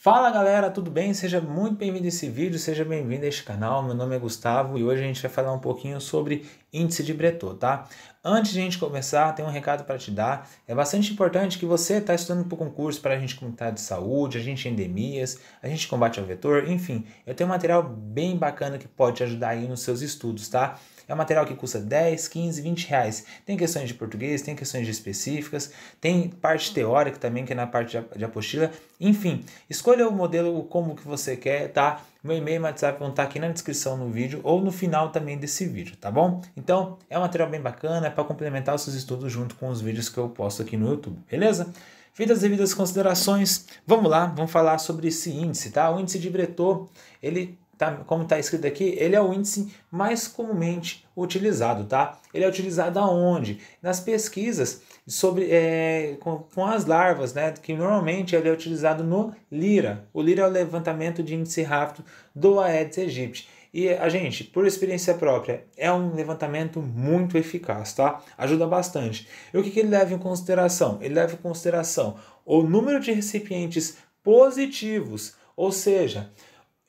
Fala galera, tudo bem? Seja muito bem-vindo a esse vídeo, seja bem-vindo a este canal. Meu nome é Gustavo e hoje a gente vai falar um pouquinho sobre índice de Breton, tá? Antes de a gente começar, tem um recado para te dar. É bastante importante que você está estudando para o concurso para a gente comunidade tá de saúde, a gente endemias, a gente combate ao vetor, enfim. Eu tenho um material bem bacana que pode te ajudar aí nos seus estudos, tá? É um material que custa 10, 15, 20 reais. Tem questões de português, tem questões de específicas, tem parte teórica também, que é na parte de apostila. Enfim, escolha o modelo, como que você quer, tá? Meu e-mail e meu WhatsApp vão estar tá aqui na descrição no vídeo ou no final também desse vídeo, tá bom? Então, é um material bem bacana, é para complementar os seus estudos junto com os vídeos que eu posto aqui no YouTube, beleza? Feitas as devidas considerações, vamos lá, vamos falar sobre esse índice, tá? O índice de Breton, ele tá, como está escrito aqui, ele é o índice mais comumente utilizado, tá? Ele é utilizado aonde? Nas pesquisas sobre é, com, com, as larvas, né? Que normalmente ele é utilizado no Lira. O Lira é o levantamento de índice rápido do Aedes aegypti. E a gente, por experiência própria, é um levantamento muito eficaz, tá? Ajuda bastante. E o que, que ele leva em consideração? Ele leva em consideração o número de recipientes positivos, ou seja,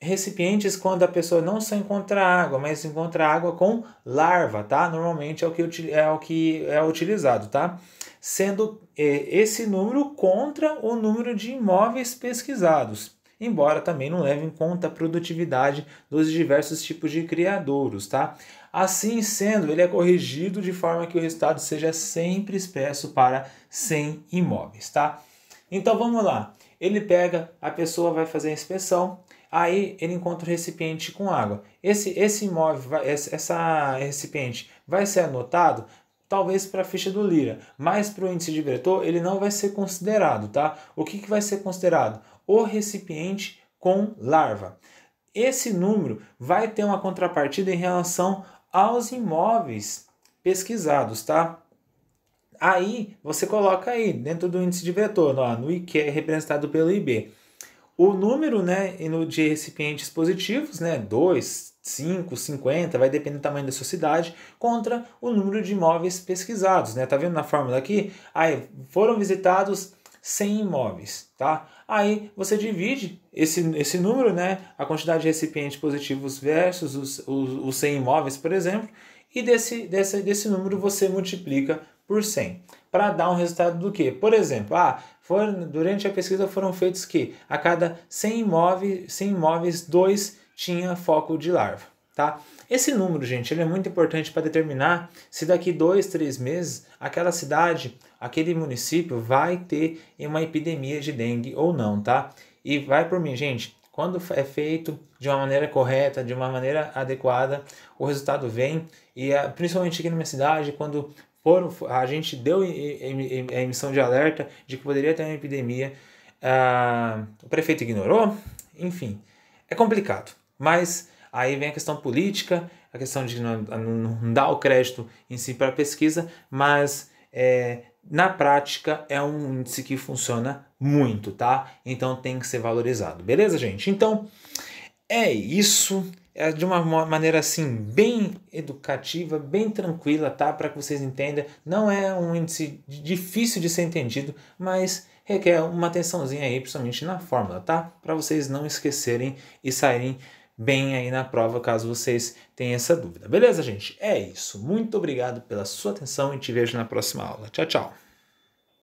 recipientes quando a pessoa não só encontra água, mas encontra água com larva, tá? Normalmente é o que é, o que é utilizado, tá? Sendo é, esse número contra o número de imóveis pesquisados, embora também não leve em conta a produtividade dos diversos tipos de criadouros, tá? Assim sendo, ele é corrigido de forma que o resultado seja sempre expresso para 100 imóveis, tá? Então vamos lá. Ele pega, a pessoa vai fazer a inspeção, Aí ele encontra o recipiente com água. Esse, esse imóvel, esse, essa recipiente vai ser anotado talvez para a ficha do Lira, mas para o índice de Breton ele não vai ser considerado, tá? O que, que vai ser considerado? O recipiente com larva. Esse número vai ter uma contrapartida em relação aos imóveis pesquisados, tá? Aí você coloca aí dentro do índice de vetor, no IQ que é representado pelo IB. O número né, de recipientes positivos, né, 2, 5, 50, vai depender do tamanho da sua cidade, contra o número de imóveis pesquisados. Né? Tá vendo na fórmula aqui? Aí foram visitados 100 imóveis, tá? Aí você divide esse, esse número, né, a quantidade de recipientes positivos versus os, os, os 100 imóveis, por exemplo, e desse, desse, desse número você multiplica por 100, para dar um resultado do que? Por exemplo, ah, foram, durante a pesquisa foram feitos que a cada 100 imóveis, 100 imóveis 2 tinha foco de larva. Tá? Esse número, gente, ele é muito importante para determinar se daqui dois, três meses aquela cidade, aquele município vai ter uma epidemia de dengue ou não, tá? E vai por mim, gente, quando é feito de uma maneira correta, de uma maneira adequada, o resultado vem. E ah, principalmente aqui na minha cidade, quando foram, a gente deu a emissão de alerta de que poderia ter uma epidemia, ah, o prefeito ignorou, enfim, é complicado. Mas aí vem a questão política, a questão de não, não dar o crédito em si para a pesquisa, mas é, na prática é um índice que funciona muito, tá? Então tem que ser valorizado, beleza, gente? Então é isso. É de uma maneira assim bem educativa, bem tranquila, tá? Para que vocês entendam. Não é um índice difícil de ser entendido, mas requer uma atençãozinha aí, principalmente na fórmula, tá? Para vocês não esquecerem e saírem bem aí na prova, caso vocês tenham essa dúvida. Beleza, gente? É isso. Muito obrigado pela sua atenção e te vejo na próxima aula. Tchau, tchau.